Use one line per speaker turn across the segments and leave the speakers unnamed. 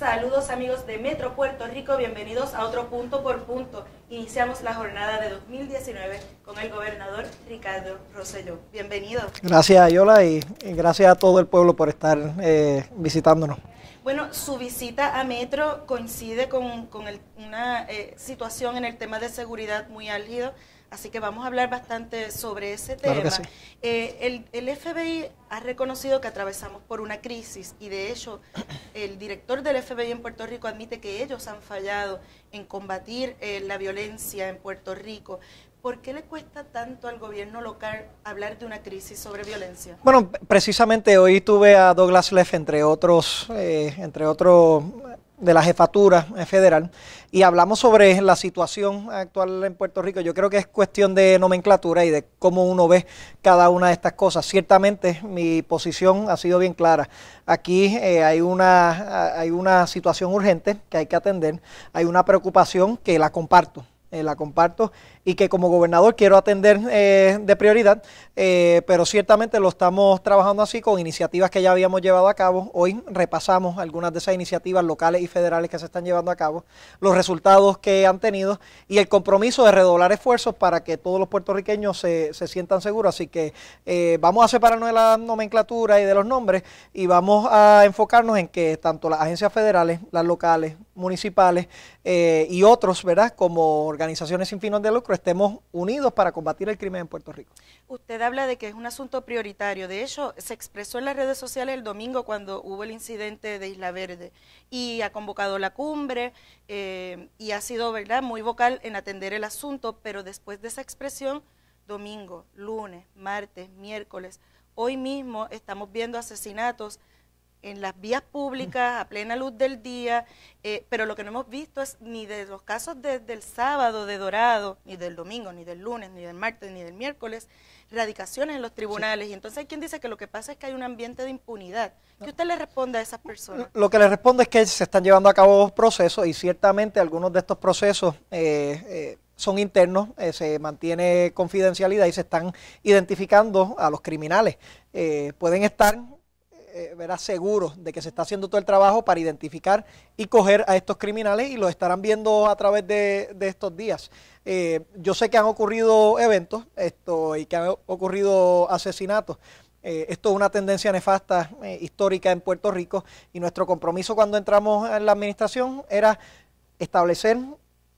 Saludos amigos de Metro Puerto Rico, bienvenidos a otro punto por punto. Iniciamos la jornada de 2019 con el gobernador Ricardo Rosselló. Bienvenido.
Gracias Yola y, gracias a todo el pueblo por estar eh, visitándonos.
Bueno, su visita a Metro coincide con, una eh, situación en el tema de seguridad muy álgido. Así que vamos a hablar bastante sobre ese tema. Eh, el, FBI ha reconocido que atravesamos por una crisis y de hecho el director del FBI en Puerto Rico admite que ellos han fallado en combatir eh, la violencia en Puerto Rico. ¿Por qué le cuesta tanto al gobierno local hablar de una crisis
sobre violencia? Bueno, precisamente hoy tuve a Douglas Leff, entre otros, eh, entre otros de la jefatura eh, federal y hablamos sobre la situación actual en Puerto Rico. Yo creo que es cuestión de nomenclatura y de cómo uno ve cada una de estas cosas. Ciertamente mi posición ha sido bien clara. Aquí eh, hay, una, hay una situación urgente que hay que atender, hay una preocupación que la comparto. Eh, la comparto y que como gobernador quiero atender eh, de prioridad, eh, pero ciertamente lo estamos trabajando así con iniciativas que ya habíamos llevado a cabo. Hoy repasamos algunas de esas iniciativas locales y federales que se están llevando a cabo, los resultados que han tenido y el compromiso de redoblar esfuerzos para que todos los puertorriqueños se, se sientan seguros. Así que vamos a separarnos de la nomenclatura y de los nombres y vamos a enfocarnos en que tanto las agencias federales, las locales, municipales, eh, y otros, ¿verdad? Como organizaciones sin fines de lucro, estemos unidos para combatir el crimen en Puerto Rico.
Usted habla de que es un asunto prioritario. De hecho, se expresó en las redes sociales el domingo cuando hubo el incidente de Isla Verde y ha convocado la cumbre eh, y ha sido, ¿verdad?, muy vocal en atender el asunto, pero después de esa expresión, domingo, lunes, martes, miércoles, hoy mismo estamos viendo asesinatos en las vías públicas a plena luz del día, eh, pero lo que no hemos visto es ni de los casos desde el sábado de Dorado, ni del domingo, ni del lunes, ni del martes, ni del miércoles, radicaciones en los tribunales. Y entonces hay quien dice que lo que pasa es que hay un ambiente de impunidad. ¿Qué usted le responde a esas personas?
Lo que le respondo es que se están llevando a cabo dos procesos y ciertamente algunos de estos procesos... Eh, eh, son internos, se mantiene confidencialidad y se están identificando a los criminales. pueden estar verás eh, verá seguros de que se está haciendo todo el trabajo para identificar y coger a estos criminales y lo estarán viendo a través de, estos días. Eh, yo sé que han ocurrido eventos esto, y que han ocurrido asesinatos. Eh, esto es una tendencia nefasta histórica en Puerto Rico y nuestro compromiso cuando entramos en la administración era establecer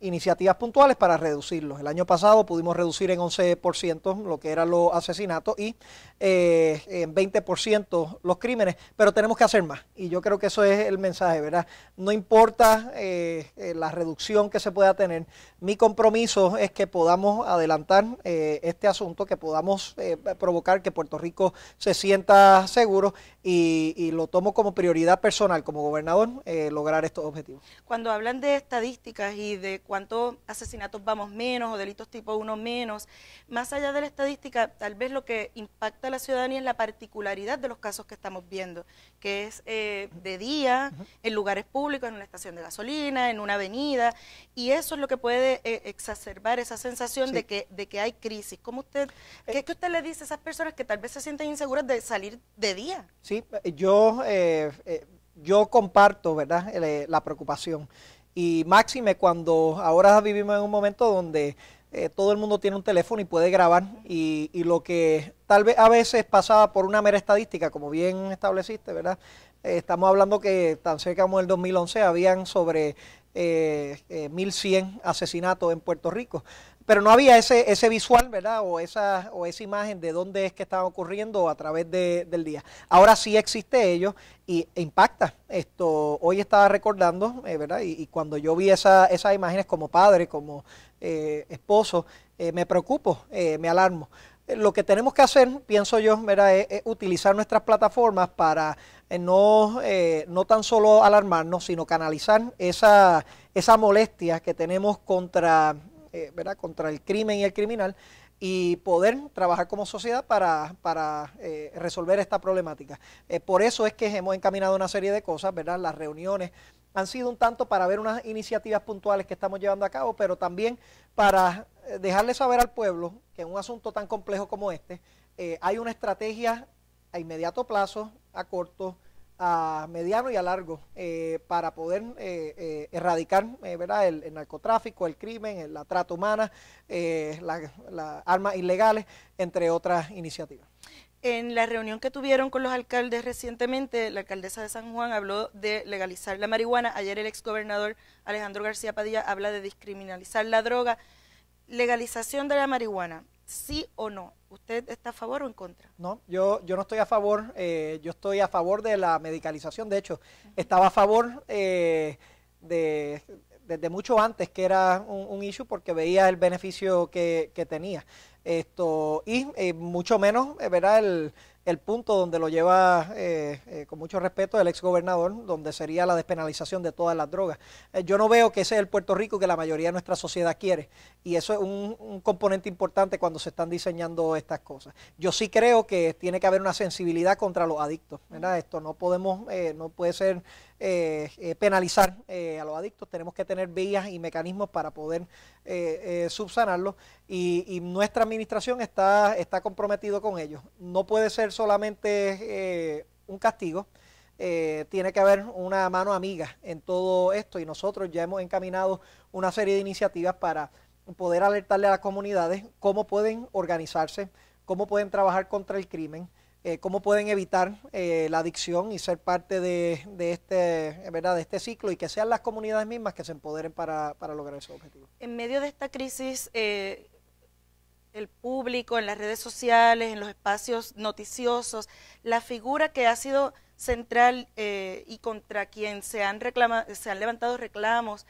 iniciativas puntuales para reducirlos. El año pasado pudimos reducir en 11% lo que eran los asesinatos y eh, en 20% los crímenes, pero tenemos que hacer más. Y yo creo que eso es el mensaje, ¿verdad? No importa eh, eh, la reducción que se pueda tener, mi compromiso es que podamos adelantar este asunto, que podamos provocar que Puerto Rico se sienta seguro y, y lo tomo como prioridad personal, como gobernador, lograr estos objetivos.
Cuando hablan de estadísticas y de cuántos asesinatos vamos menos o delitos tipo uno menos. Más allá de la estadística, tal vez lo que impacta a la ciudadanía es la particularidad de los casos que estamos viendo, que es eh, de día, en lugares públicos, en una estación de gasolina, en una avenida, y eso es lo que puede eh, exacerbar esa sensación de, que, de que hay crisis. ¿Cómo usted, ¿Qué es eh. que usted le dice a esas personas que tal vez se sienten inseguras de salir de día?
Sí, yo, yo comparto ¿verdad? la preocupación. Y máxime cuando ahora vivimos en un momento donde eh, todo el mundo tiene un teléfono y puede grabar y, lo que tal vez a veces pasaba por una mera estadística, como bien estableciste, ¿verdad? Eh, estamos hablando que tan cerca como el 2011 habían sobre 1.100 eh, asesinatos en Puerto Rico pero no había ese, ese visual, ¿verdad? O esa, o esa imagen de dónde es que estaba ocurriendo a través del día. Ahora sí existe ello y impacta. Esto, hoy estaba recordando, eh, ¿verdad? Y, cuando yo vi esa, esas imágenes como padre, como eh, esposo, eh, me preocupo, me alarmo. Lo que tenemos que hacer, pienso yo, ¿verdad? Es, utilizar nuestras plataformas para no, no tan solo alarmarnos, sino canalizar esa, esa molestia que tenemos contra eh, contra el crimen y el criminal y poder trabajar como sociedad para, eh, resolver esta problemática. Eh, por eso es que hemos encaminado una serie de cosas, ¿verdad? Las reuniones han sido un tanto para ver unas iniciativas puntuales que estamos llevando a cabo, pero también para dejarle saber al pueblo que en un asunto tan complejo como este hay una estrategia a inmediato plazo, a corto plazo a mediano y a largo eh, para poder eh, eh, erradicar ¿verdad? El, narcotráfico, el crimen, la trata humana, las armas ilegales, entre otras iniciativas.
En la reunión que tuvieron con los alcaldes recientemente, la alcaldesa de San Juan habló de legalizar la marihuana. Ayer el exgobernador Alejandro García Padilla habla de descriminalizar la droga. Legalización de la marihuana, sí o no. ¿Usted está a favor o en contra?
No, yo, yo no estoy a favor, eh, yo estoy a favor de la medicalización, de hecho, estaba a favor eh, de, desde mucho antes que era un, issue porque veía el beneficio que, que tenía. Esto, y eh, mucho menos, ¿verdad? El, el punto donde lo lleva eh, eh, con mucho respeto el exgobernador, donde sería la despenalización de todas las drogas. Eh, yo no veo que ese es el Puerto Rico que la mayoría de nuestra sociedad quiere y eso es un, componente importante cuando se están diseñando estas cosas. Yo sí creo que tiene que haber una sensibilidad contra los adictos. Esto no podemos, no puede ser eh, eh, penalizar eh, a los adictos, tenemos que tener vías y mecanismos para poder subsanarlos y, nuestra administración está, está comprometido con ello. No puede ser solamente un castigo, tiene que haber una mano amiga en todo esto y nosotros ya hemos encaminado una serie de iniciativas para poder alertarle a las comunidades cómo pueden organizarse, cómo pueden trabajar contra el crimen. Eh, cómo pueden evitar eh, la adicción y ser parte de, este, ¿verdad? de este ciclo y que sean las comunidades mismas que se empoderen para, lograr esos objetivos.
En medio de esta crisis, eh, el público, en las redes sociales, en los espacios noticiosos, la figura que ha sido central y contra quien se han, se han levantado reclamos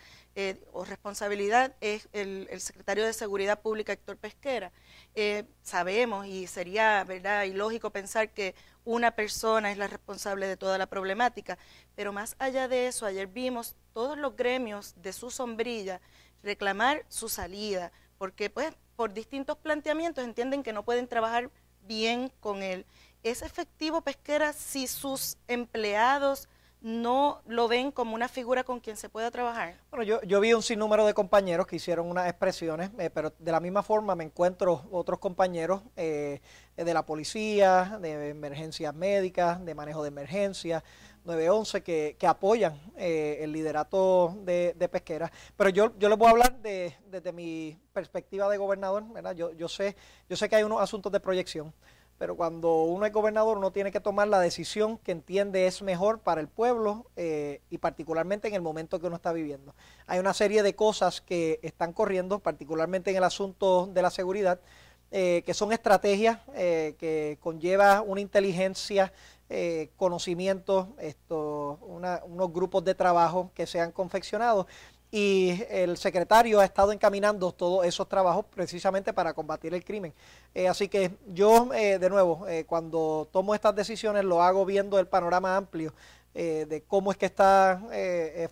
o responsabilidad es el, el secretario de Seguridad Pública, Héctor Pesquera. Eh, sabemos y sería verdad y lógico pensar que una persona es la responsable de toda la problemática, pero más allá de eso, ayer vimos todos los gremios de su sombrilla reclamar su salida, porque pues por distintos planteamientos entienden que no pueden trabajar bien con él. ¿Es efectivo Pesquera si sus empleados no lo ven como una figura con quien se pueda trabajar?
Bueno, yo, yo vi un sinnúmero de compañeros que hicieron unas expresiones, eh, pero de la misma forma me encuentro otros compañeros eh, de la policía, de emergencias médicas, de manejo de emergencias, 911, que, que apoyan eh, el liderato de, de, Pesquera. Pero yo, yo les voy a hablar de, desde mi perspectiva de gobernador, ¿verdad? Yo, yo, sé, yo sé que hay unos asuntos de proyección pero cuando uno es gobernador uno tiene que tomar la decisión que entiende es mejor para el pueblo eh, y particularmente en el momento que uno está viviendo. Hay una serie de cosas que están corriendo, particularmente en el asunto de la seguridad, eh, que son estrategias eh, que conlleva una inteligencia, conocimientos, unos grupos de trabajo que se han confeccionado y el secretario ha estado encaminando todos esos trabajos precisamente para combatir el crimen. Eh, así que yo, eh, de nuevo, eh, cuando tomo estas decisiones lo hago viendo el panorama amplio de cómo es que está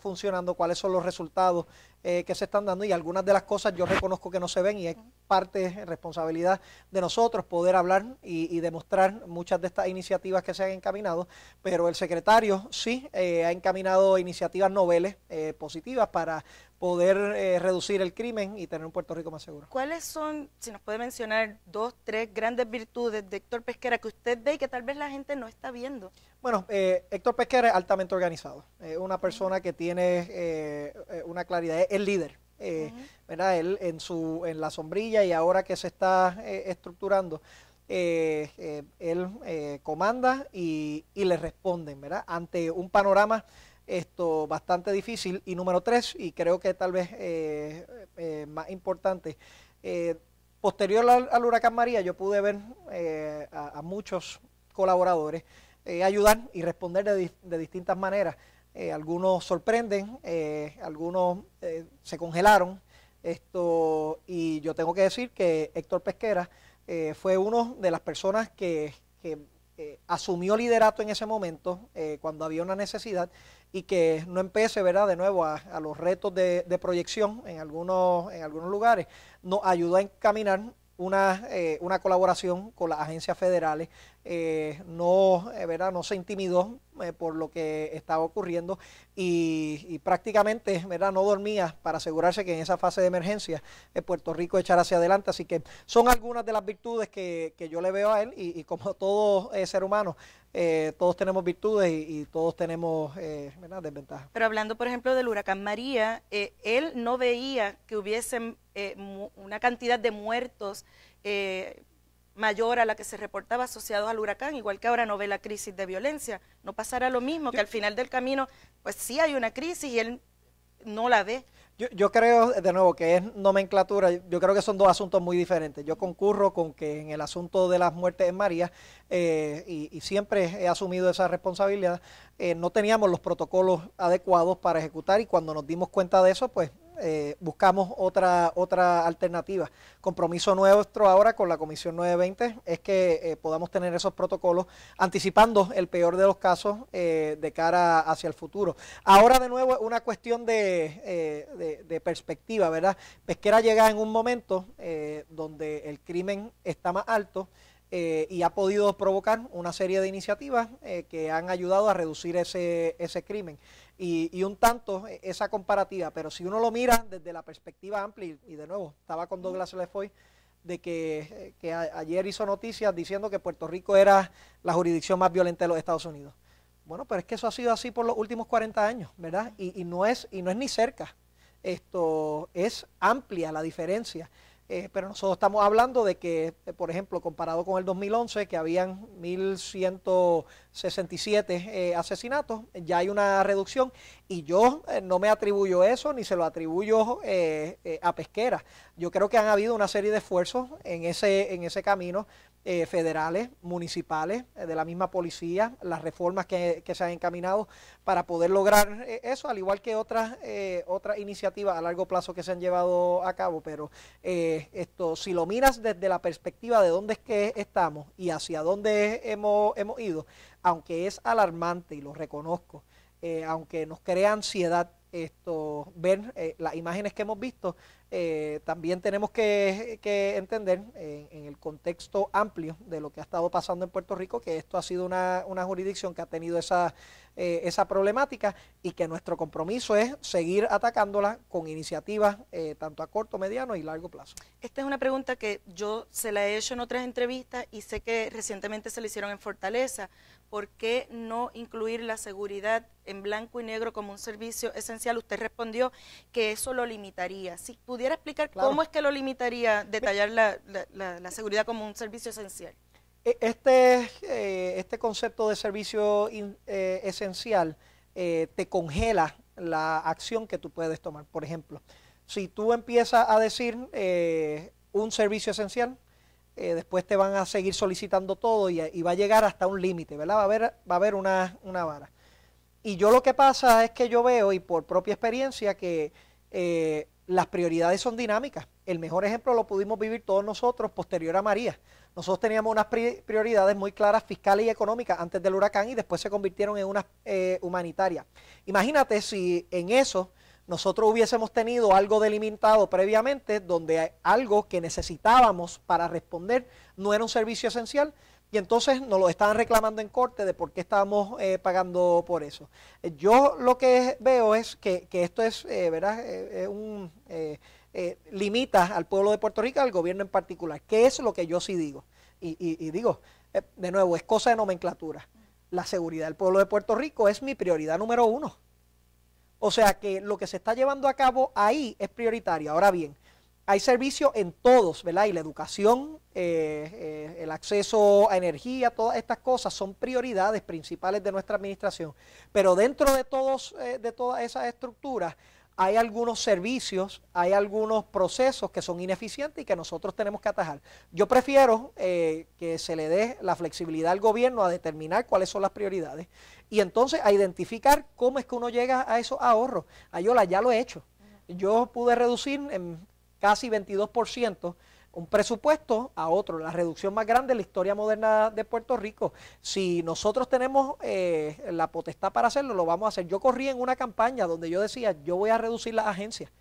funcionando, cuáles son los resultados eh, que se están dando y algunas de las cosas yo reconozco que no se ven y es parte, responsabilidad de nosotros poder hablar y, demostrar muchas de estas iniciativas que se han encaminado, pero el secretario sí eh, ha encaminado iniciativas noveles eh, positivas para poder reducir el crimen y tener un Puerto Rico más seguro.
¿Cuáles son, si nos puede mencionar, dos, tres grandes virtudes de Héctor Pesquera que usted ve y que tal vez la gente no está viendo?
Bueno, Héctor Pesquera es altamente organizado, es una persona que tiene una claridad el líder. Eh, ¿verdad? Él en, su, en la sombrilla y ahora que se está eh, estructurando, eh, eh él comanda y, le responden, ¿verdad? Ante un panorama esto bastante difícil. Y número tres, y creo que tal vez más importante, posterior al, huracán María yo pude ver a, muchos colaboradores ayudar y responder de distintas maneras eh, algunos sorprenden, eh, algunos eh, se congelaron. Esto, y yo tengo que decir que Héctor Pesquera fue una de las personas que, asumió liderato en ese momento, cuando había una necesidad, y que no empecé, ¿verdad?, de nuevo a, los retos de, proyección en algunos, en algunos lugares, nos ayudó a encaminar una, una, colaboración con las agencias federales eh, no, eh, ¿verdad? no se intimidó eh, por lo que estaba ocurriendo y, prácticamente ¿verdad? no dormía para asegurarse que en esa fase de emergencia Puerto Rico echara hacia adelante. Así que son algunas de las virtudes que, yo le veo a él y, como todo ser humano, todos tenemos virtudes y, todos tenemos desventajas.
Pero hablando, por ejemplo, del huracán María, él no veía que hubiese una cantidad de muertos mayor a la que se reportaba asociado al huracán, igual que ahora no ve la crisis de violencia. No pasará lo mismo, que al final del camino, pues sí hay una crisis y él no la ve.
Yo, creo, de nuevo, que es nomenclatura, yo creo que son dos asuntos muy diferentes. Yo concurro con que en el asunto de las muertes en María, eh, y, siempre he asumido esa responsabilidad, eh, no teníamos los protocolos adecuados para ejecutar y cuando nos dimos cuenta de eso, pues eh, buscamos otra, otra alternativa. Compromiso nuestro ahora con la Comisión 920 es que eh, podamos tener esos protocolos anticipando el peor de los casos eh, de cara hacia el futuro. Ahora de nuevo una cuestión de, de, perspectiva, ¿verdad? Pesquera llega en un momento donde el crimen está más alto. Eh, y ha podido provocar una serie de iniciativas eh, que han ayudado a reducir ese, ese crimen. Y, un tanto e, esa comparativa, pero si uno lo mira desde la perspectiva amplia, y de nuevo, estaba con Douglas Lefoy, de que, eh, ayer hizo noticias diciendo que Puerto Rico era la jurisdicción más violenta de los Estados Unidos. Bueno, pero es que eso ha sido así por los últimos 40 años, ¿verdad? y no, es, y no es ni cerca. Esto es amplia la diferencia. Eh, pero nosotros estamos hablando de que, eh, por ejemplo, comparado con el 2011, que habían 1.167 eh, asesinatos, ya hay una reducción y yo no me atribuyo eso ni se lo atribuyo a Pesquera. Yo creo que han habido una serie de esfuerzos en ese, en ese camino. Eh, federales, municipales, eh, de la misma policía, las reformas que, se han encaminado para poder lograr eh, eso, al igual que otras otra iniciativas a largo plazo que se han llevado a cabo. Pero esto, si lo miras desde la perspectiva de dónde es que estamos y hacia dónde hemos, hemos ido, aunque es alarmante y lo reconozco, aunque nos crea ansiedad esto, ver eh, las imágenes que hemos visto, eh, también tenemos que, entender en el contexto amplio de lo que ha estado pasando en Puerto Rico, que esto ha sido una, jurisdicción que ha tenido esa, eh, esa problemática y que nuestro compromiso es seguir atacándola con iniciativas tanto a corto, mediano y largo plazo.
Esta es una pregunta que yo se la he hecho en otras entrevistas y sé que recientemente se la hicieron en Fortaleza, ¿por qué no incluir la seguridad en blanco y negro como un servicio esencial? Usted respondió que eso lo limitaría. Si pudiera explicar cómo es que lo limitaría, detallar la, seguridad como un servicio esencial.
E, este, eh, este concepto de servicio eh, esencial eh, te congela la acción que tú puedes tomar. Por ejemplo, si tú empiezas a decir un servicio esencial, eh, después te van a seguir solicitando todo y, va a llegar hasta un límite, ¿verdad? Va a haber, va a haber una, vara. Y yo lo que pasa es que yo veo, y por propia experiencia, que eh, las prioridades son dinámicas. El mejor ejemplo lo pudimos vivir todos nosotros posterior a María. Nosotros teníamos unas prioridades muy claras fiscales y económicas antes del huracán y después se convirtieron en unas eh, humanitarias. Imagínate si en eso nosotros hubiésemos tenido algo delimitado previamente donde algo que necesitábamos para responder no era un servicio esencial y entonces nos lo estaban reclamando en corte de por qué estábamos eh, pagando por eso. Yo lo que veo es que, esto es, eh, verás, eh, un, limita al pueblo de Puerto Rico, al gobierno en particular, que es lo que yo sí digo. y digo, de nuevo, es cosa de nomenclatura. La seguridad del pueblo de Puerto Rico es mi prioridad número uno. O sea que lo que se está llevando a cabo ahí es prioritario. Ahora bien, hay servicios en todos, ¿verdad? Y la educación, eh, eh, el acceso a energía, todas estas cosas son prioridades principales de nuestra administración. Pero dentro de, todos, eh, de todas esas estructuras hay algunos servicios, hay algunos procesos que son ineficientes y que nosotros tenemos que atajar. Yo prefiero que se le dé la flexibilidad al gobierno a determinar cuáles son las prioridades y entonces a identificar cómo es que uno llega a esos ahorros. Ayola, ya lo he hecho. Yo pude reducir en casi 22% un presupuesto a otro, la reducción más grande de la historia moderna de Puerto Rico. Si nosotros tenemos eh, la potestad para hacerlo, lo vamos a hacer. Yo corrí en una campaña donde yo decía, yo voy a reducir la agencia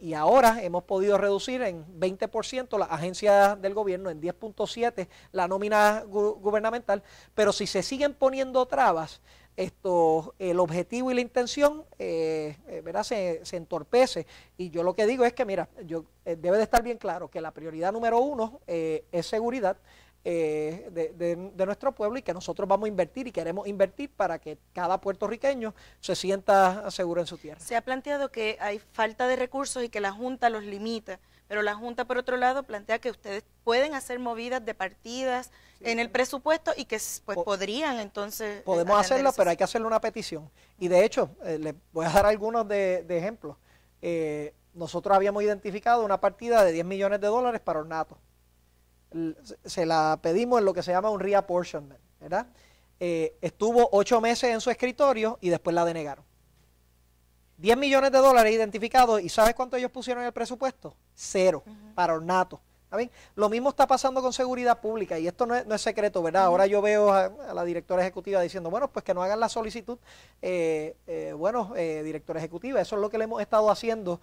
y ahora hemos podido reducir en 20% la agencia del gobierno, en 10.7% la nómina gubernamental, pero si se siguen poniendo trabas, esto, el objetivo y la intención eh, eh Se, se, entorpece. Y yo lo que digo es que, mira, yo, eh, debe de estar bien claro que la prioridad número uno eh, es seguridad. Eh, de, nuestro pueblo y que nosotros vamos a invertir y queremos invertir para que cada puertorriqueño se sienta seguro en su tierra. Se
ha planteado que hay falta de recursos y que la Junta los limita, pero la Junta por otro lado plantea que ustedes pueden hacer movidas de partidas en el presupuesto y que pues, podrían entonces... Eh, podemos hacerlo,
pero hay que hacerle una petición. Y de hecho, eh, les voy a dar algunos de, ejemplos. nosotros habíamos identificado una partida de 10 millones de dólares para ornato se la pedimos en lo que se llama un reapportionment, ¿verdad? Eh, estuvo ocho meses en su escritorio y después la denegaron. 10 millones de dólares identificados y ¿sabes cuánto ellos pusieron en el presupuesto? Cero, para ornato. Lo mismo está pasando con seguridad pública y esto no es, secreto, ¿verdad? Ahora yo veo a, la directora ejecutiva diciendo, bueno, pues que no hagan la solicitud, eh, eh, bueno, directora ejecutiva, eso es lo que le hemos estado haciendo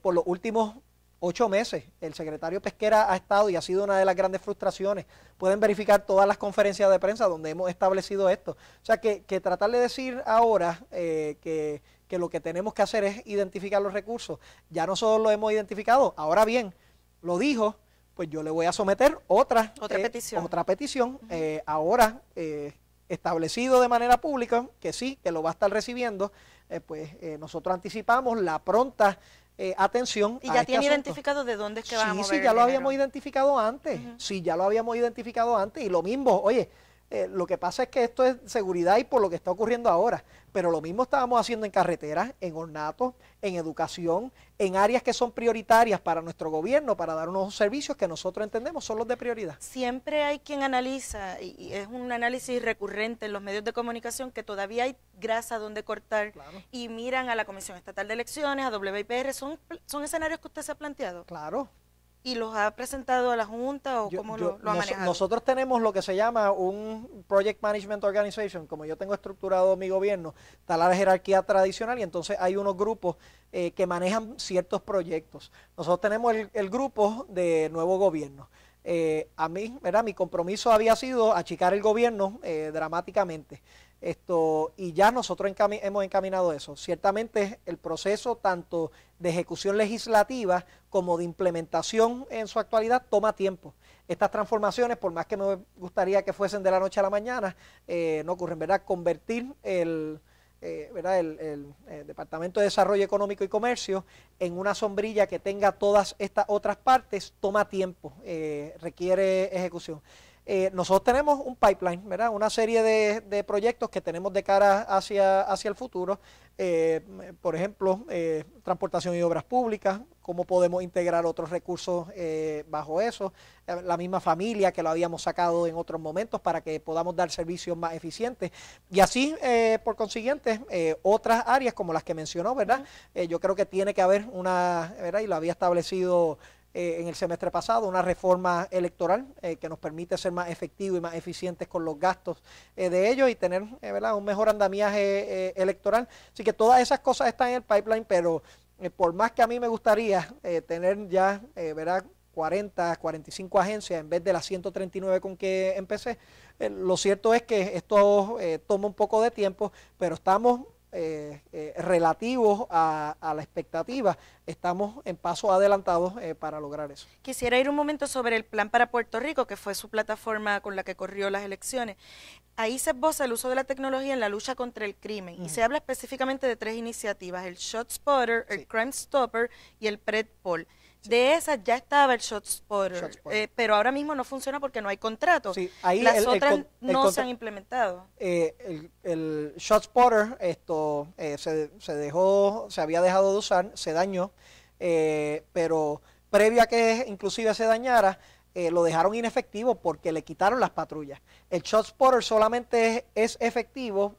por los últimos ocho meses. El secretario Pesquera ha estado y ha sido una de las grandes frustraciones. Pueden verificar todas las conferencias de prensa donde hemos establecido esto. O sea que, tratar de decir ahora eh, que, lo que tenemos que hacer es identificar los recursos, ya nosotros lo hemos identificado. Ahora bien, lo dijo, pues yo le voy a someter otra, otra eh, petición, otra petición eh, ahora establecido de manera pública, que sí, que lo va a estar recibiendo, pues nosotros anticipamos la pronta eh, atención. ¿Y ya tiene
identificado de dónde es que vamos sí, Sí, ya lo habíamos
identificado antes. Sí, ya lo habíamos identificado antes. Y lo mismo, oye, eh, lo que pasa es que esto es seguridad y por lo que está ocurriendo ahora. Pero lo mismo estábamos haciendo en carreteras, en ornatos, en educación, en áreas que son prioritarias para nuestro gobierno, para dar unos servicios que nosotros entendemos son los de prioridad.
Siempre hay quien analiza, y es un análisis recurrente en los medios de comunicación, que todavía hay grasa donde cortar y miran a la Comisión Estatal de Elecciones, a WIPR, son, son escenarios que usted se ha planteado. Claro,
y los ha presentado a la Junta o cómo lo, ha manejado? Nosotros tenemos lo que se llama un Project Management Organization, como yo tengo estructurado mi gobierno, está la jerarquía tradicional y entonces hay unos grupos eh, que manejan ciertos proyectos. Nosotros tenemos el, grupo de nuevo gobierno. Eh, a mí, ¿verdad? mi compromiso había sido achicar el gobierno eh, dramáticamente. Esto, y ya nosotros hemos encaminado eso. Ciertamente el proceso tanto de ejecución legislativa como de implementación en su actualidad toma tiempo. Estas transformaciones, por más que me gustaría que fuesen de la noche a la mañana, eh, no ocurren, ¿verdad? Convertir el, eh, ¿verdad? El, eh, Departamento de Desarrollo Económico y Comercio en una sombrilla que tenga todas estas otras partes toma tiempo, requiere ejecución. Eh, nosotros tenemos un pipeline, ¿verdad? Una serie de, proyectos que tenemos de cara hacia, hacia el futuro. Eh, por ejemplo, eh, transportación y obras públicas, cómo podemos integrar otros recursos bajo eso. La misma familia que lo habíamos sacado en otros momentos para que podamos dar servicios más eficientes. Y así, por consiguiente, otras áreas como las que mencionó, ¿verdad? yo creo que tiene que haber una, ¿verdad? Y lo había establecido. Eh, en el semestre pasado, una reforma electoral eh, que nos permite ser más efectivos y más eficientes con los gastos eh, de ellos y tener ¿verdad? un mejor andamiaje electoral. Así que todas esas cosas están en el pipeline, pero por más que a mí me gustaría tener ya, ¿verdad? 40, 45 agencias en vez de las 139 con que empecé. lo cierto es que esto toma un poco de tiempo, pero estamos eh, eh, relativos a, la expectativa, estamos en paso adelantados eh, para lograr eso.
Quisiera ir un momento sobre el plan para Puerto Rico, que fue su plataforma con la que corrió las elecciones. Ahí se esboza el uso de la tecnología en la lucha contra el crimen y se habla específicamente de tres iniciativas, el Shot Spotter, el Crime Stopper y el PredPol. De esas ya estaba el shot spotter eh, pero ahora mismo no funciona porque no hay contrato. y Las otras no se han
implementado. Eh, el, ShotSpotter esto, eh, se, se, dejó, se había dejado de usar, se dañó, eh, pero previo a que inclusive se dañara, lo dejaron inefectivo porque le quitaron las patrullas. El ShotSpotter solamente es, efectivo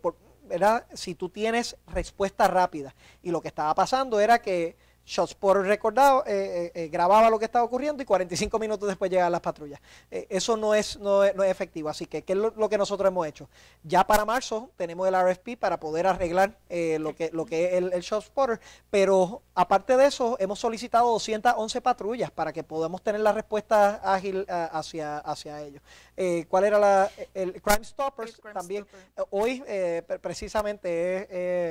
por, ¿verdad? si tú tienes respuesta rápida. Y lo que estaba pasando era que ShotSpotter recordaba, eh, eh, eh, grababa lo que estaba ocurriendo y 45 minutos después llegaban las patrullas. Eh, eso no es, no, no es efectivo. Así que, ¿qué es lo, que nosotros hemos hecho? Ya para marzo tenemos el RFP para poder arreglar lo, que, lo que es el, el ShotSpotter, pero aparte de eso, hemos solicitado 211 patrullas para que podamos tener la respuesta ágil hacia, hacia ellos. ¿Cuál era la, el Crime Stoppers? también. Hoy, precisamente,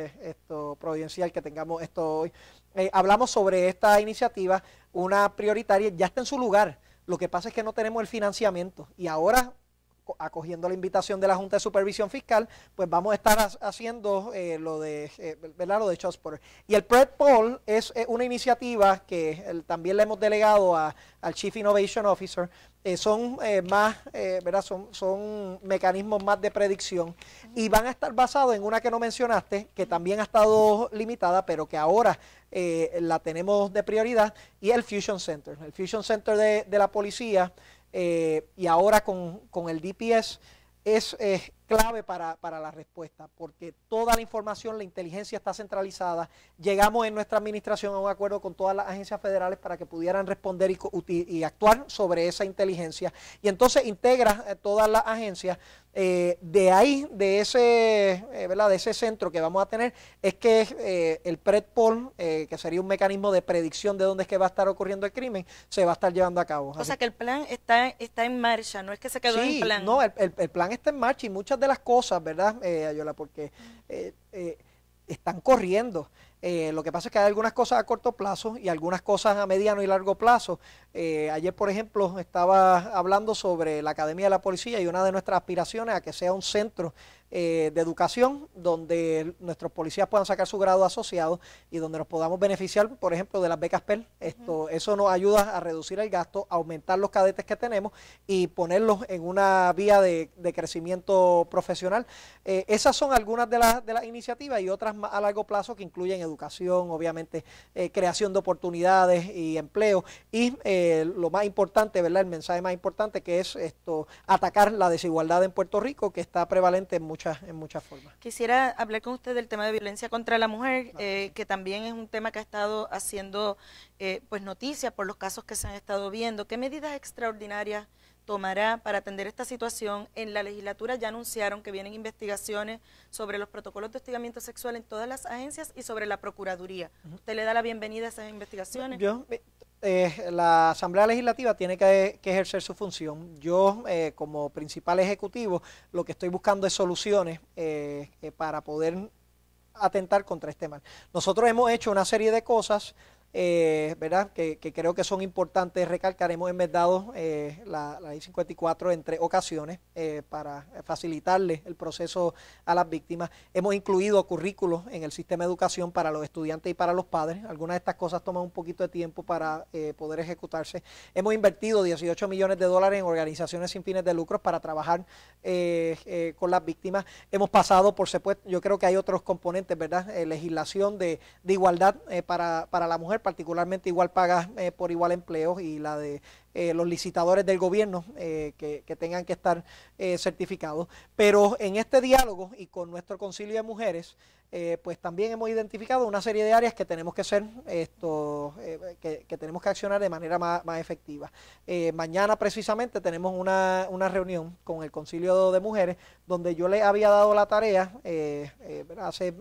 es esto, providencial que tengamos esto hoy. Eh, hablamos sobre esta iniciativa, una prioritaria, ya está en su lugar. Lo que pasa es que no tenemos el financiamiento y ahora acogiendo la invitación de la Junta de Supervisión Fiscal, pues vamos a estar haciendo eh, lo de, eh, ¿verdad? Lo de Y el PRED Poll es una iniciativa que también le hemos delegado al Chief Innovation Officer. Eh, son eh, más, Son, mecanismos más de predicción y van a estar basados en una que no mencionaste, que también ha estado limitada, pero que ahora la tenemos de prioridad, y el Fusion Center. El Fusion Center de, de la policía eh, y ahora con, con, el DPS es clave para, para, la respuesta, porque toda la información, la inteligencia está centralizada. Llegamos en nuestra administración a un acuerdo con todas las agencias federales para que pudieran responder y, y actuar sobre esa inteligencia. Y entonces integra eh, todas las agencias eh, de ahí, de ese, eh, de ese centro que vamos a tener, es que eh, el PredPol, eh, que sería un mecanismo de predicción de dónde es que va a estar ocurriendo el crimen, se va a estar llevando a cabo. O sea
que el plan está, está en marcha, no es que se quedó en plan. No,
el, el, plan está en marcha y muchas de las cosas, ¿verdad, eh, Ayola? Porque están corriendo. Eh, lo que pasa es que hay algunas cosas a corto plazo y algunas cosas a mediano y largo plazo. Eh, ayer, por ejemplo, estaba hablando sobre la Academia de la Policía y una de nuestras aspiraciones a que sea un centro eh, de educación donde nuestros policías puedan sacar su grado asociado y donde nos podamos beneficiar, por ejemplo, de las becas PEL. Esto, Eso nos ayuda a reducir el gasto, aumentar los cadetes que tenemos y ponerlos en una vía de, crecimiento profesional. Eh, esas son algunas de las, de las iniciativas y otras más a largo plazo que incluyen educación, obviamente, eh, creación de oportunidades y empleo y lo más importante, ¿verdad? El mensaje más importante que es esto, atacar la desigualdad en Puerto Rico que está prevalente en muchos en muchas formas.
Quisiera hablar con usted del tema de violencia contra la mujer, eh, que también es un tema que ha estado haciendo eh, pues noticias por los casos que se han estado viendo. ¿Qué medidas extraordinarias tomará para atender esta situación? En la legislatura ya anunciaron que vienen investigaciones sobre los protocolos de hostigamiento sexual en todas las agencias y sobre la Procuraduría. ¿Usted le da la bienvenida a esas investigaciones?
Yo, eh, la Asamblea Legislativa tiene que, ejercer su función. Yo, eh, como principal ejecutivo, lo que estoy buscando es soluciones eh, para poder atentar contra este mal. Nosotros hemos hecho una serie de cosas eh, ¿verdad? Que, creo que son importantes. Recalcar, hemos enmendado eh, la, la, ley 54 en tres ocasiones eh, para facilitarle el proceso a las víctimas. Hemos incluido currículos en el sistema de educación para los estudiantes y para los padres. Algunas de estas cosas toman un poquito de tiempo para eh, poder ejecutarse. Hemos invertido 18 millones de dólares en organizaciones sin fines de lucro para trabajar con las víctimas. Hemos pasado, por supuesto, yo creo que hay otros componentes, ¿verdad? legislación de, igualdad para la mujer particularmente igual pagas eh, por igual empleo y la de eh, los licitadores del gobierno eh, que, tengan que estar certificados. Pero en este diálogo y con nuestro concilio de mujeres, pues también hemos identificado una serie de áreas que tenemos que ser, esto, que, tenemos que accionar de manera más, efectiva. mañana precisamente tenemos una, una, reunión con el concilio de mujeres donde yo le había dado la tarea hace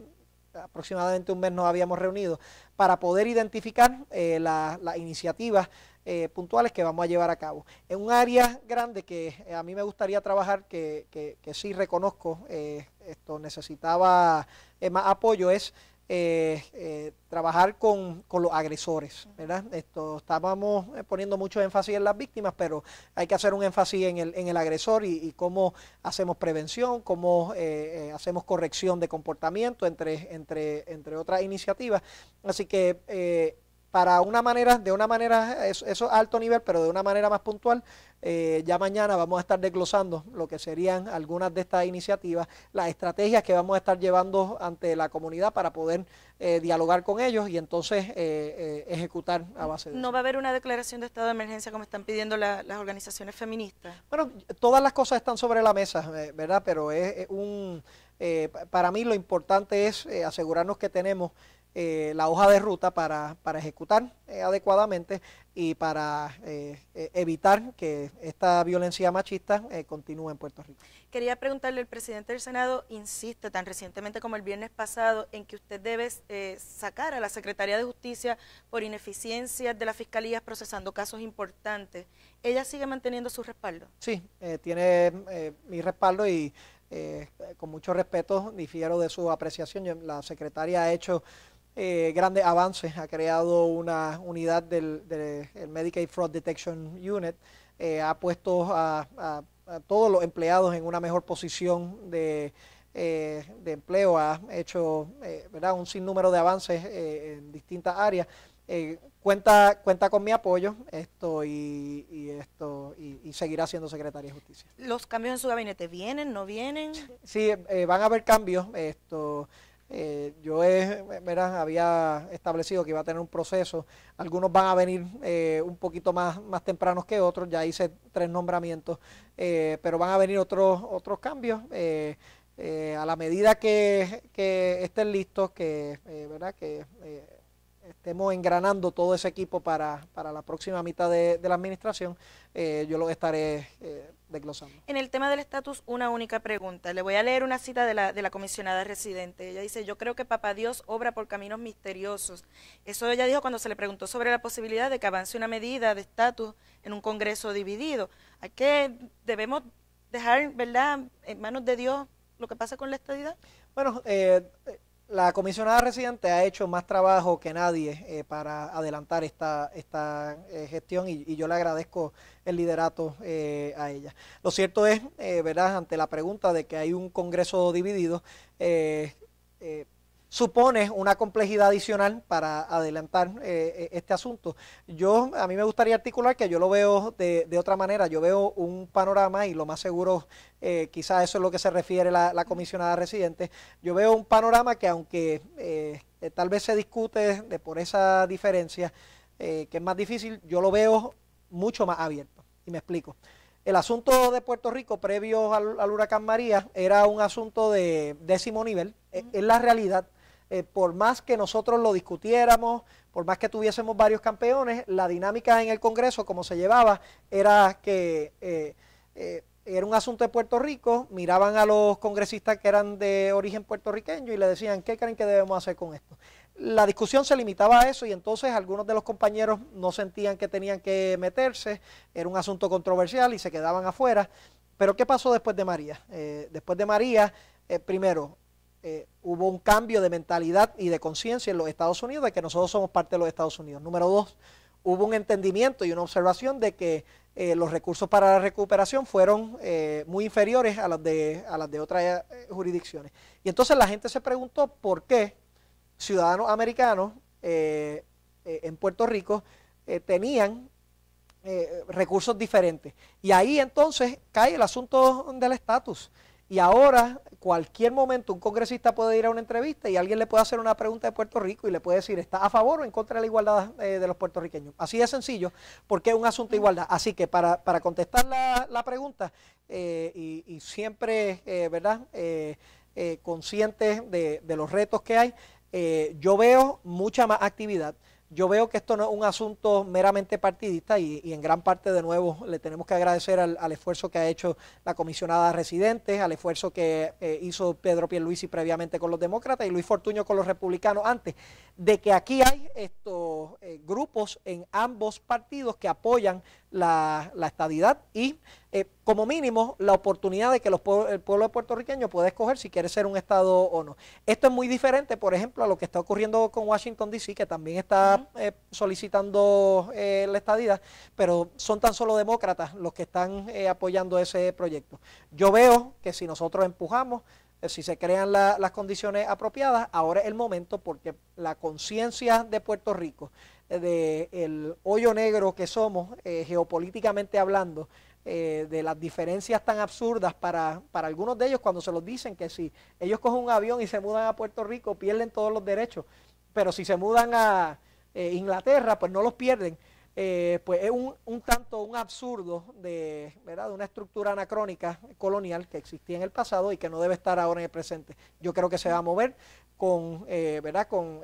aproximadamente un mes nos habíamos reunido, para poder identificar eh, las iniciativas eh, puntuales que vamos a llevar a cabo. En un área grande que eh, a mí me gustaría trabajar, que, que sí reconozco, esto necesitaba más apoyo, es eh, eh, trabajar con, los agresores, ¿verdad? Esto, estábamos eh, poniendo mucho énfasis en las víctimas, pero hay que hacer un énfasis en el, en el agresor y, cómo hacemos prevención, cómo eh, hacemos corrección de comportamiento, entre, entre, entre otras iniciativas. Así que para una manera, de una manera, eso, es alto nivel, pero de una manera más puntual, eh, ya mañana vamos a estar desglosando lo que serían algunas de estas iniciativas, las estrategias que vamos a estar llevando ante la comunidad para poder eh, dialogar con ellos y entonces eh, ejecutar a base de ¿No
va a haber una declaración de estado de emergencia como están pidiendo las organizaciones feministas?
Bueno, todas las cosas están sobre la mesa, ¿verdad? Pero es, un... para mí lo importante es asegurarnos que tenemos eh, la hoja de ruta para, para ejecutar eh, adecuadamente y para eh, evitar que esta violencia machista continúe en Puerto Rico.
Quería preguntarle, el presidente del Senado insiste tan recientemente como el viernes pasado en que usted debe sacar a la Secretaría de Justicia por ineficiencias de las fiscalías procesando casos importantes. ¿Ella sigue manteniendo su respaldo?
Sí, tiene mi respaldo y con mucho respeto difiero de su apreciación. La secretaria ha hecho eh, grandes avances. Ha creado una unidad del, el Medicaid Fraud Detection Unit. Eh, ha puesto a, todos los empleados en una mejor posición de, eh, de empleo. Ha hecho ¿verdad? un sinnúmero de avances en distintas áreas. cuenta, cuenta con mi apoyo esto y, esto y, seguirá siendo secretaria de justicia.
¿Los cambios en su gabinete vienen, no
vienen? Sí, van a haber cambios. Esto, eh, yo he, había establecido que iba a tener un proceso. Algunos van a venir eh, un poquito más, más tempranos que otros. Ya hice tres nombramientos, eh, pero van a venir otros, otros cambios. a la medida que, estén listos, que, ¿verdad? que estemos engranando todo ese equipo para, la próxima mitad de, la administración, yo lo estaré
en el tema del estatus, una única pregunta. Le voy a leer una cita de la, de la comisionada residente. Ella dice, yo creo que Papá Dios obra por caminos misteriosos. Eso ella dijo cuando se le preguntó sobre la posibilidad de que avance una medida de estatus en un Congreso dividido. ¿A qué debemos dejar, verdad, en manos de Dios lo que pasa con la estadidad?
Bueno, eh, la comisionada residente ha hecho más trabajo que nadie eh, para adelantar esta, esta eh, gestión y, yo le agradezco el liderato eh, a ella. Lo cierto es, ¿verdad? Ante la pregunta de que hay un Congreso dividido, supone una complejidad adicional para adelantar eh, eh, este asunto. Yo, a mí me gustaría articular que yo lo veo de, otra manera. Yo veo un panorama y lo más seguro, eh, quizás eso es lo que se refiere la, comisionada residente. Yo veo un panorama que aunque eh, tal vez se discute de por esa diferencia, que es más difícil, yo lo veo mucho más abierto. Y me explico. El asunto de Puerto Rico previo al, huracán María era un asunto de décimo nivel, En es la realidad eh, por más que nosotros lo discutiéramos, por más que tuviésemos varios campeones, la dinámica en el Congreso, como se llevaba, era que eh, eh, era un asunto de Puerto Rico, miraban a los congresistas que eran de origen puertorriqueño y le decían, ¿qué creen que debemos hacer con esto? La discusión se limitaba a eso y entonces algunos de los compañeros no sentían que tenían que meterse, era un asunto controversial y se quedaban afuera. Pero ¿qué pasó después de María? después de María, primero, eh, hubo un cambio de mentalidad y de conciencia en los Estados Unidos de que nosotros somos parte de los Estados Unidos. Número dos, hubo un entendimiento y una observación de que eh, los recursos para la recuperación fueron eh, muy inferiores a las de, a las de otras jurisdicciones. Y entonces la gente se preguntó por qué ciudadanos americanos en Puerto Rico tenían recursos diferentes. Y ahí entonces cae el asunto del estatus. Y ahora cualquier momento un congresista puede ir a una entrevista y alguien le puede hacer una pregunta de Puerto Rico y le puede decir, ¿está a favor o en contra de la igualdad eh, de los puertorriqueños? Así de sencillo, porque es un asunto de igualdad. Así que para, contestar la, pregunta, eh, y, siempre, eh, ¿verdad?, conscientes de, de, los retos que hay, yo veo mucha más actividad yo veo que esto no es un asunto meramente partidista y, en gran parte de nuevo le tenemos que agradecer al, esfuerzo que ha hecho la comisionada residente, al esfuerzo que eh, hizo Pedro Pierluisi previamente con los demócratas y Luis Fortuño con los republicanos antes, de que aquí hay estos eh, grupos en ambos partidos que apoyan la, la estadidad y eh, como mínimo la oportunidad de que el pueblo puertorriqueño pueda escoger si quiere ser un Estado o no. Esto es muy diferente, por ejemplo, a lo que está ocurriendo con Washington, D.C., que también está eh, solicitando eh, la estadidad, pero son tan solo demócratas los que están apoyando ese proyecto. Yo veo que si nosotros empujamos, si se crean las condiciones apropiadas, ahora es el momento porque la conciencia de Puerto Rico, del el hoyo negro que somos geopolíticamente hablando, eh, de las diferencias tan absurdas para, para, algunos de ellos cuando se los dicen que si ellos cogen un avión y se mudan a Puerto Rico pierden todos los derechos, pero si se mudan a eh, Inglaterra pues no los pierden. Eh, pues es un, un, tanto un absurdo de, ¿verdad? de una estructura anacrónica colonial que existía en el pasado y que no debe estar ahora en el presente. Yo creo que se va a mover con, eh, ¿verdad? con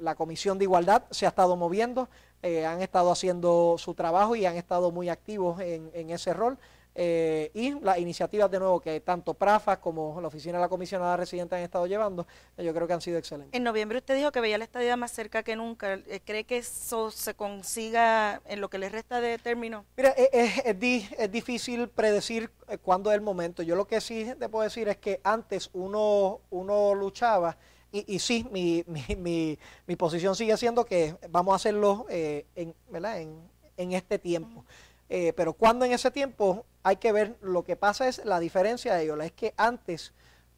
la, Comisión de Igualdad, se ha estado moviendo, eh, han estado haciendo su trabajo y han estado muy activos en ese rol. Eh, y las iniciativas de nuevo que tanto PRAFAS como la Oficina de la Comisionada Residente han estado llevando, yo creo que han sido excelentes.
En noviembre usted dijo que veía la estadía más cerca que nunca. Eh, ¿Cree que eso se consiga en lo que le resta de término?
Mira, eh, es, difícil predecir cuándo es el momento. Yo lo que sí te puedo decir es que antes uno, uno luchaba. Y, y, sí, mi, mi, mi, posición sigue siendo que vamos a hacerlo en, En, este tiempo. Eh, pero cuando en ese tiempo hay que ver, lo que pasa es la diferencia de ellos, es que antes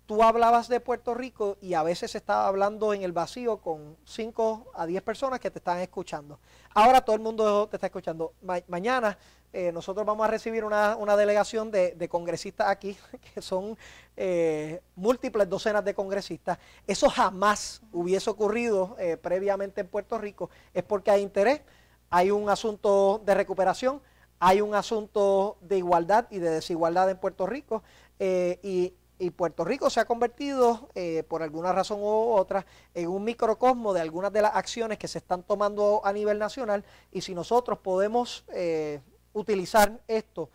tú hablabas de Puerto Rico y a veces estaba hablando en el vacío con 5 a 10 personas que te están escuchando. Ahora todo el mundo te está escuchando. mañana eh, nosotros vamos a recibir una, delegación de, congresistas aquí, que son eh, múltiples docenas de congresistas. Eso jamás hubiese ocurrido previamente en Puerto Rico. Es porque hay interés, hay un asunto de recuperación hay un asunto de igualdad y de desigualdad en Puerto Rico eh, y, Puerto Rico se ha convertido, eh, por alguna razón u otra, en un microcosmo de algunas de las acciones que se están tomando a nivel nacional y si nosotros podemos eh, utilizar esto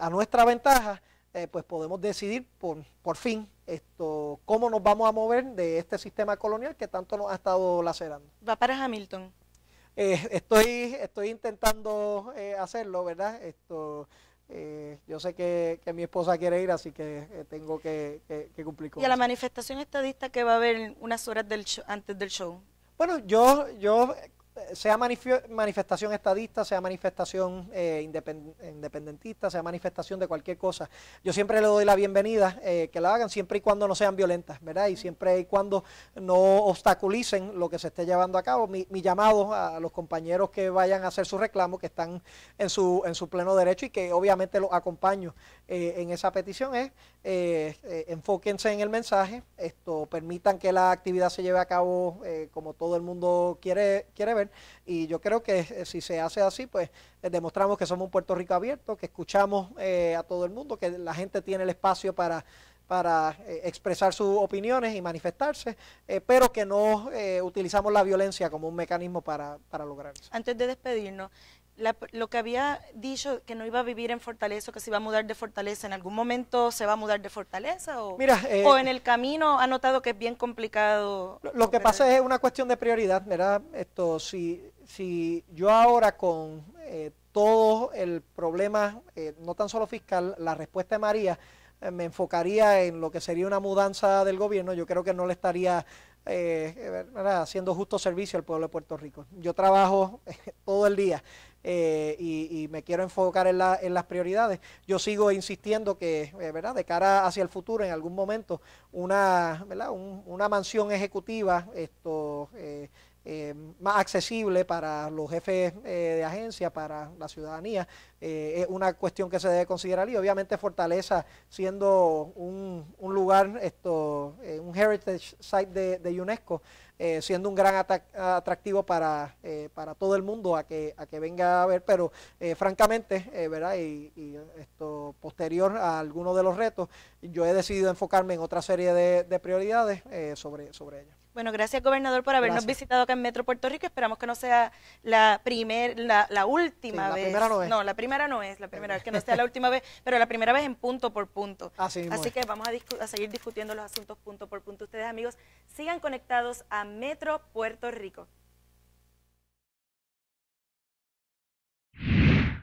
a nuestra ventaja, pues podemos decidir por, por fin esto cómo nos vamos a mover de este sistema colonial que tanto nos ha estado lacerando.
Va para Hamilton.
Eh, estoy, estoy intentando eh, hacerlo, ¿verdad? Esto, eh, yo sé que, que, mi esposa quiere ir, así que tengo que, cumplir con ¿Y a la
manifestación estadista que va a haber unas horas del antes del show?
Bueno, yo, yo sea manifestación estadista, sea manifestación eh, independentista, sea manifestación de cualquier cosa. Yo siempre le doy la bienvenida eh, que la hagan siempre y cuando no sean violentas, ¿verdad? Y siempre y cuando no obstaculicen lo que se esté llevando a cabo. Mi, llamado a los compañeros que vayan a hacer su reclamo, que están en su, en su pleno derecho y que obviamente los acompaño eh, en esa petición, es eh, eh, enfóquense en el mensaje, esto permitan que la actividad se lleve a cabo eh, como todo el mundo quiere, quiere ver y yo creo que eh, si se hace así, pues demostramos que somos un Puerto Rico abierto, que escuchamos a todo el mundo, que la gente tiene el espacio para para expresar sus opiniones y manifestarse, pero que no utilizamos la violencia como un mecanismo para, para lograr eso.
Antes de despedirnos, lo que había dicho que no iba a vivir en Fortaleza, que se iba a mudar de Fortaleza, ¿en algún momento se va a mudar de Fortaleza? ¿O, eh, en el camino ha notado que es bien complicado?
Lo, que pasa es una cuestión de prioridad, ¿verdad? Esto, si, si yo ahora con eh, todo el problema, eh, no tan solo fiscal, la respuesta de María, eh, me enfocaría en lo que sería una mudanza del gobierno, yo creo que no le estaría haciendo justo servicio al pueblo de Puerto Rico. Yo trabajo todo el día eh, y, me quiero enfocar en, las prioridades. Yo sigo insistiendo que, eh, ¿verdad? De cara hacia el futuro, en algún momento, una, mansión ejecutiva, esto... Eh, más accesible para los jefes de agencia, para la ciudadanía. es una cuestión que se debe considerar y obviamente Fortaleza siendo un, lugar, esto, un heritage site de UNESCO, eh, siendo un gran atractivo eh, para, todo el mundo a que, a que venga a ver, pero eh, francamente, ¿verdad? Y, esto posterior a algunos de los retos, yo he decidido enfocarme en otra serie de, prioridades sobre, sobre
bueno, gracias gobernador por habernos visitado acá en Metro Puerto Rico. Esperamos que no sea la primer, la, última vez. la vez. Primera no, es. no, la primera no es la primera vez, que no sea la última vez, pero la primera vez en punto por punto. Así, que vamos a seguir discutiendo los asuntos punto por punto. Ustedes amigos, sigan conectados a Metro Puerto Rico.